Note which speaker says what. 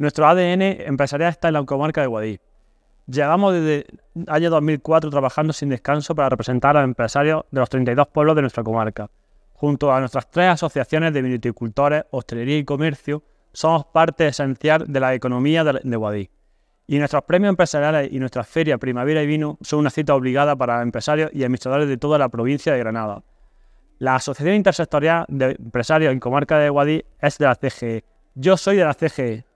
Speaker 1: Nuestro ADN empresarial está en la comarca de Guadix. Llegamos desde el año 2004 trabajando sin descanso para representar a los empresarios de los 32 pueblos de nuestra comarca. Junto a nuestras tres asociaciones de viticultores, hostelería y comercio, somos parte esencial de la economía de Guadix. Y nuestros premios empresariales y nuestra feria Primavera y Vino son una cita obligada para empresarios y administradores de toda la provincia de Granada. La Asociación Intersectorial de Empresarios en Comarca de Guadix es de la CGE. Yo soy de la CGE,